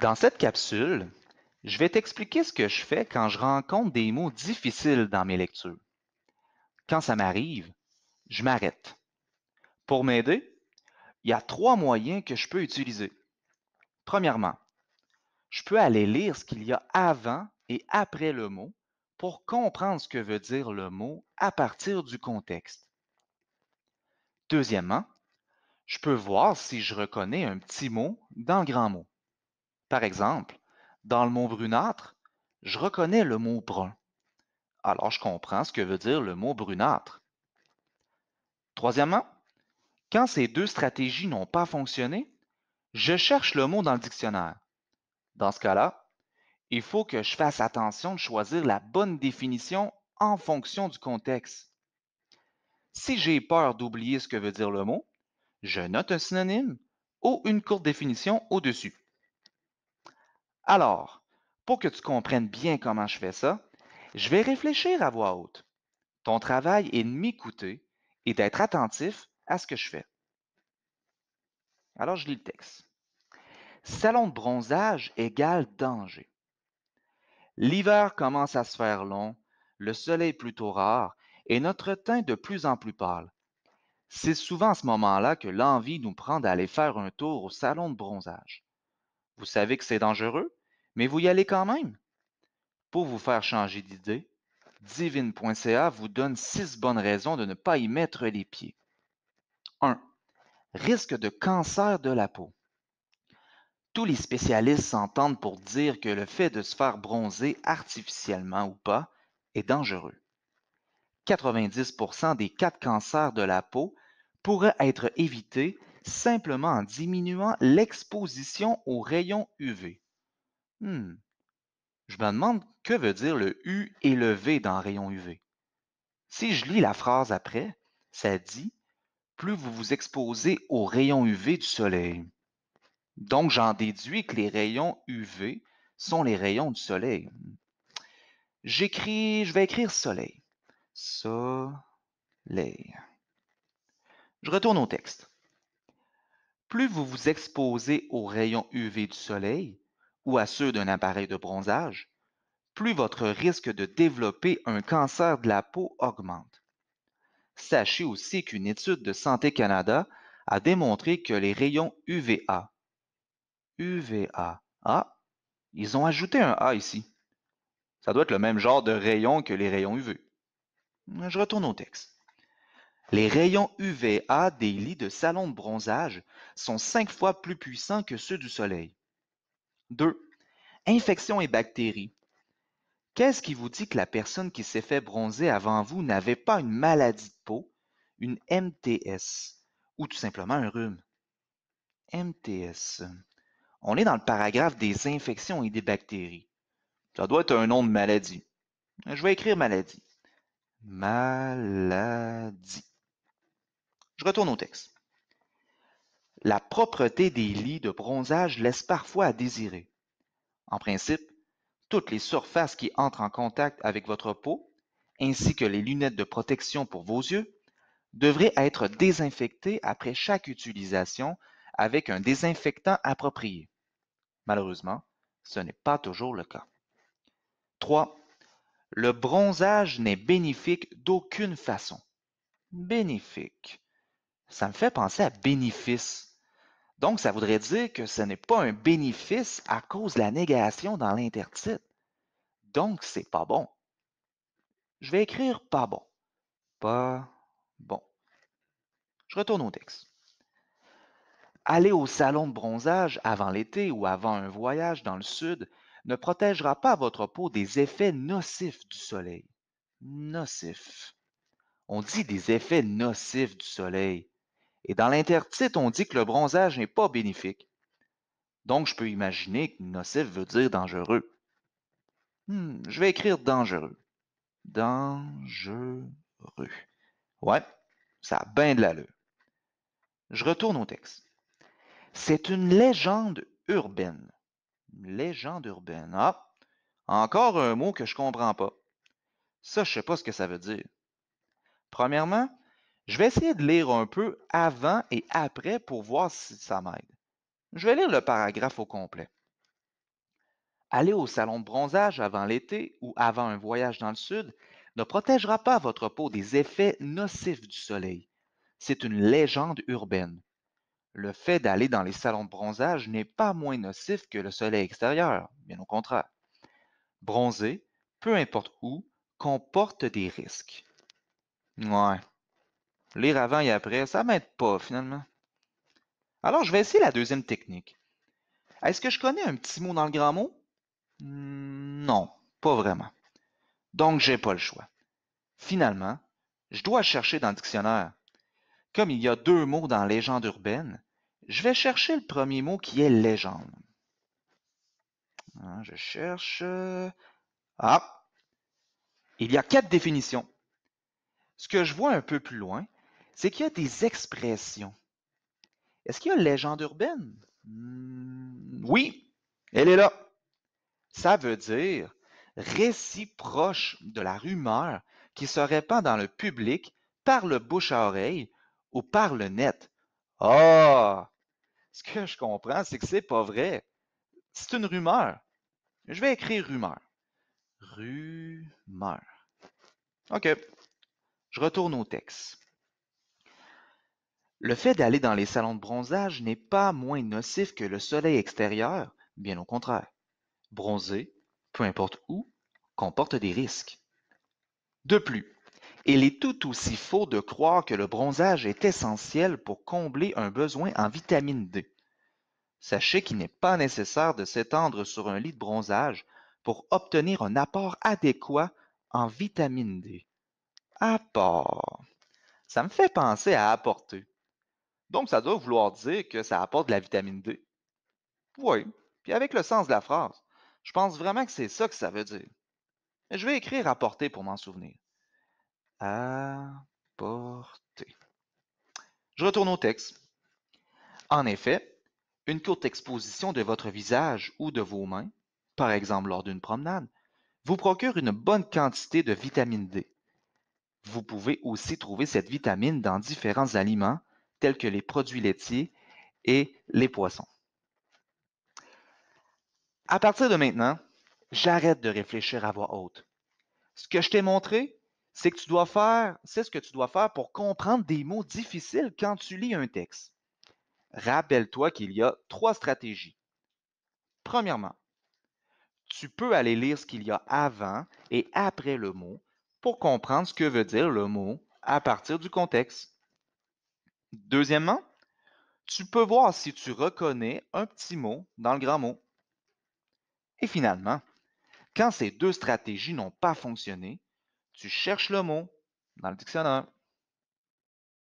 Dans cette capsule, je vais t'expliquer ce que je fais quand je rencontre des mots difficiles dans mes lectures. Quand ça m'arrive, je m'arrête. Pour m'aider, il y a trois moyens que je peux utiliser. Premièrement, je peux aller lire ce qu'il y a avant et après le mot pour comprendre ce que veut dire le mot à partir du contexte. Deuxièmement, je peux voir si je reconnais un petit mot dans le grand mot. Par exemple, dans le mot brunâtre, je reconnais le mot brun. Alors je comprends ce que veut dire le mot brunâtre. Troisièmement, quand ces deux stratégies n'ont pas fonctionné, je cherche le mot dans le dictionnaire. Dans ce cas-là, il faut que je fasse attention de choisir la bonne définition en fonction du contexte. Si j'ai peur d'oublier ce que veut dire le mot, je note un synonyme ou une courte définition au-dessus. Alors, pour que tu comprennes bien comment je fais ça, je vais réfléchir à voix haute. Ton travail est de m'écouter et d'être attentif à ce que je fais. Alors, je lis le texte. Salon de bronzage égale danger. L'hiver commence à se faire long, le soleil plutôt rare et notre teint de plus en plus pâle. C'est souvent à ce moment-là que l'envie nous prend d'aller faire un tour au salon de bronzage. Vous savez que c'est dangereux, mais vous y allez quand même. Pour vous faire changer d'idée, divine.ca vous donne six bonnes raisons de ne pas y mettre les pieds. 1. Risque de cancer de la peau. Tous les spécialistes s'entendent pour dire que le fait de se faire bronzer artificiellement ou pas est dangereux. 90% des cas de cancer de la peau pourraient être évités simplement en diminuant l'exposition aux rayons UV. Hmm. Je me demande que veut dire le U élevé dans rayon UV. Si je lis la phrase après, ça dit plus vous vous exposez aux rayons UV du soleil. Donc j'en déduis que les rayons UV sont les rayons du soleil. J'écris, je vais écrire soleil. Soleil. Je retourne au texte. Plus vous vous exposez aux rayons UV du soleil, ou à ceux d'un appareil de bronzage, plus votre risque de développer un cancer de la peau augmente. Sachez aussi qu'une étude de Santé Canada a démontré que les rayons UVA, UVA, ah, ils ont ajouté un A ici. Ça doit être le même genre de rayon que les rayons UV. Je retourne au texte. Les rayons UVA des lits de salon de bronzage sont cinq fois plus puissants que ceux du soleil. 2. infections et bactéries. Qu'est-ce qui vous dit que la personne qui s'est fait bronzer avant vous n'avait pas une maladie de peau, une MTS, ou tout simplement un rhume? MTS. On est dans le paragraphe des infections et des bactéries. Ça doit être un nom de maladie. Je vais écrire maladie. Maladie. Je retourne au texte. La propreté des lits de bronzage laisse parfois à désirer. En principe, toutes les surfaces qui entrent en contact avec votre peau, ainsi que les lunettes de protection pour vos yeux, devraient être désinfectées après chaque utilisation avec un désinfectant approprié. Malheureusement, ce n'est pas toujours le cas. 3. Le bronzage n'est bénéfique d'aucune façon. Bénéfique. Ça me fait penser à bénéfice. Donc, ça voudrait dire que ce n'est pas un bénéfice à cause de la négation dans l'intertitre. Donc, c'est pas bon. Je vais écrire pas bon. Pas bon. Je retourne au texte. Aller au salon de bronzage avant l'été ou avant un voyage dans le sud ne protégera pas votre peau des effets nocifs du soleil. Nocifs. On dit des effets nocifs du soleil. Et dans l'intertitre, on dit que le bronzage n'est pas bénéfique. Donc, je peux imaginer que nocif veut dire dangereux. Hmm, je vais écrire dangereux. Dangereux. Ouais, ça a bien de l'allure. Je retourne au texte. C'est une légende urbaine. légende urbaine. Ah, encore un mot que je ne comprends pas. Ça, je ne sais pas ce que ça veut dire. Premièrement, je vais essayer de lire un peu avant et après pour voir si ça m'aide. Je vais lire le paragraphe au complet. Aller au salon de bronzage avant l'été ou avant un voyage dans le sud ne protégera pas votre peau des effets nocifs du soleil. C'est une légende urbaine. Le fait d'aller dans les salons de bronzage n'est pas moins nocif que le soleil extérieur, bien au contraire. Bronzer, peu importe où, comporte des risques. Ouais, Lire avant et après, ça m'aide pas finalement. Alors, je vais essayer la deuxième technique. Est-ce que je connais un petit mot dans le grand mot? Hmm, non, pas vraiment. Donc, j'ai pas le choix. Finalement, je dois chercher dans le dictionnaire. Comme il y a deux mots dans légende urbaine, je vais chercher le premier mot qui est légende. Hein, je cherche. Ah! Il y a quatre définitions. Ce que je vois un peu plus loin, c'est qu'il y a des expressions. Est-ce qu'il y a légende urbaine? Hmm, oui, elle est là. Ça veut dire récit proche de la rumeur qui se répand dans le public par le bouche à oreille ou par le net. Ah! ce que je comprends, c'est que c'est pas vrai. C'est une rumeur. Je vais écrire rumeur. Rumeur. OK. Je retourne au texte. Le fait d'aller dans les salons de bronzage n'est pas moins nocif que le soleil extérieur, bien au contraire. Bronzer, peu importe où, comporte des risques. De plus, il est tout aussi faux de croire que le bronzage est essentiel pour combler un besoin en vitamine D. Sachez qu'il n'est pas nécessaire de s'étendre sur un lit de bronzage pour obtenir un apport adéquat en vitamine D. Apport. Ça me fait penser à apporter. Donc, ça doit vouloir dire que ça apporte de la vitamine D. Oui, puis avec le sens de la phrase, je pense vraiment que c'est ça que ça veut dire. Je vais écrire apporter pour m'en souvenir. Apporter. Je retourne au texte. En effet, une courte exposition de votre visage ou de vos mains, par exemple lors d'une promenade, vous procure une bonne quantité de vitamine D. Vous pouvez aussi trouver cette vitamine dans différents aliments tels que les produits laitiers et les poissons. À partir de maintenant, j'arrête de réfléchir à voix haute. Ce que je t'ai montré, c'est que tu dois faire, c'est ce que tu dois faire pour comprendre des mots difficiles quand tu lis un texte. Rappelle-toi qu'il y a trois stratégies. Premièrement, tu peux aller lire ce qu'il y a avant et après le mot pour comprendre ce que veut dire le mot à partir du contexte. Deuxièmement, tu peux voir si tu reconnais un petit mot dans le grand mot. Et finalement, quand ces deux stratégies n'ont pas fonctionné, tu cherches le mot dans le dictionnaire.